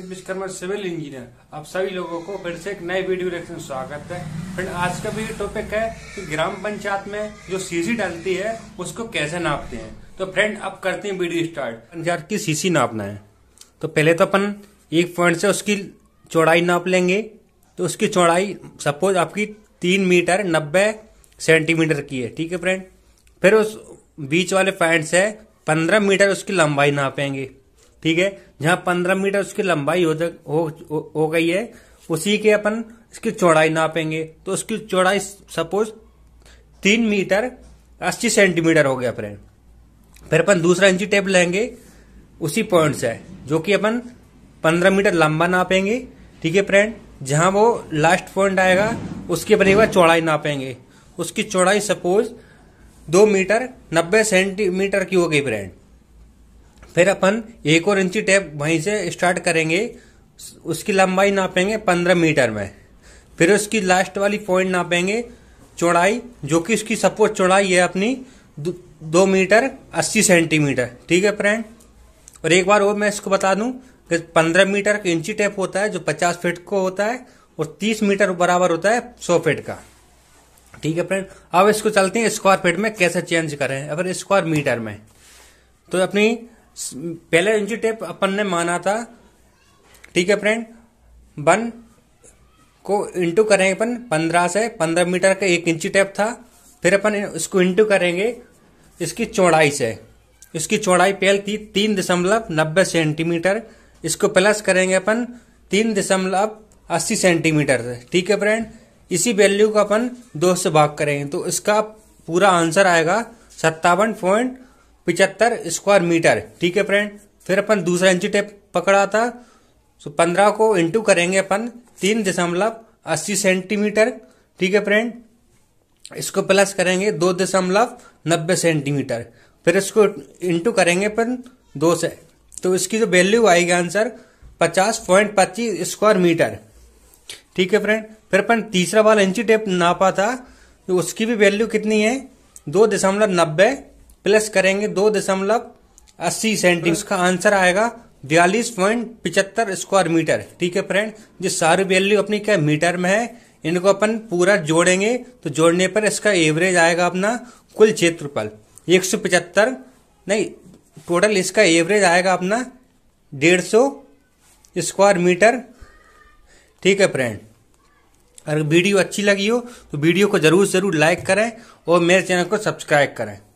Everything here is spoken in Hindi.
के विश्वकर्मा सिविल इंजीनियर आप सभी लोगों को फिर से एक नए वीडियो में स्वागत है फ्रेंड आज का भी टॉपिक है कि ग्राम पंचायत में जो सीसी डालती है उसको कैसे नापते हैं तो फ्रेंड अब करते हैं वीडियो स्टार्ट पंचायत की सीसी नापना है तो पहले तो अपन एक पॉइंट से उसकी चौड़ाई नाप लेंगे तो उसकी चौड़ाई सपोज आपकी तीन मीटर नब्बे सेंटीमीटर की है ठीक है फ्रेंड फिर उस बीच वाले पॉइंट से पंद्रह मीटर उसकी लंबाई नापेंगे ठीक है जहां पंद्रह मीटर उसकी लंबाई हो, हो, हो गई है उसी के अपन इसकी चौड़ाई नापेंगे तो उसकी चौड़ाई सपोज तीन मीटर अस्सी सेंटीमीटर हो गया फ्रेंड फिर अपन दूसरा इंची टेप लेंगे उसी पॉइंट से जो कि अपन पंद्रह मीटर लंबा नापेंगे ठीक है फ्रेंड जहां वो लास्ट पॉइंट आएगा उसके अपने चौड़ाई नापेंगे उसकी चौड़ाई सपोज दो मीटर नब्बे सेंटीमीटर की हो गई फ्रेंड फिर अपन एक और इंची टेप वहीं से स्टार्ट करेंगे उसकी लंबाई नापेंगे पंद्रह मीटर में फिर उसकी लास्ट वाली पॉइंट नापेंगे चौड़ाई जो कि उसकी सपोर्ट चौड़ाई है अपनी दो, दो मीटर अस्सी सेंटीमीटर ठीक है फ्रेंड और एक बार और मैं इसको बता दूं कि पंद्रह मीटर का इंची टेप होता है जो पचास फीट को होता है और तीस मीटर बराबर होता है सौ फीट का ठीक है फ्रेंड अब इसको चलते हैं स्क्वायर फीट में कैसे चेंज करें अगर स्क्वायर मीटर में तो अपनी पहला इंची टेप अपन ने माना था ठीक है फ्रेंड वन को इंटू करेंगे अपन पंद्रह से पंद्रह मीटर का एक इंची टेप था फिर अपन इसको इंटू करेंगे इसकी चौड़ाई से इसकी चौड़ाई पहले थी तीन दशमलव नब्बे सेंटीमीटर इसको प्लस करेंगे अपन तीन दशमलव अस्सी सेंटीमीटर से ठीक है फ्रेंड इसी वैल्यू को अपन दो से भाग करेंगे तो इसका पूरा आंसर आएगा सत्तावन पॉइंट पिचहत्तर स्क्वायर मीटर ठीक है फ्रेंड फिर अपन दूसरा इंची टेप पकड़ा था सो पंद्रह को इंटू करेंगे अपन तीन दशमलव अस्सी सेंटीमीटर ठीक है फ्रेंड इसको प्लस करेंगे दो दशमलव नब्बे सेंटीमीटर फिर इसको इंटू करेंगे अपन दो से तो इसकी जो वैल्यू आएगी आंसर पचास पॉइंट पच्चीस स्क्वायर मीटर ठीक है फ्रेंड फिर अपन तीसरा वाला इंची टेप नापा था तो उसकी भी वैल्यू कितनी है दो दशमलव नब्बे प्लस करेंगे दो दशमलव अस्सी सेंटीमीटर उसका आंसर आएगा बयालीस पॉइंट पिचहत्तर स्क्वायर मीटर ठीक है फ्रेंड जो सारी वैल्यू अपनी क्या मीटर में है इनको अपन पूरा जोड़ेंगे तो जोड़ने पर इसका एवरेज आएगा अपना कुल क्षेत्रफल एक सौ पचहत्तर नहीं टोटल इसका एवरेज आएगा अपना डेढ़ सौ स्क्वायर मीटर ठीक है फ्रेंड अगर वीडियो अच्छी लगी हो तो वीडियो को ज़रूर ज़रूर लाइक करें और मेरे चैनल को सब्सक्राइब करें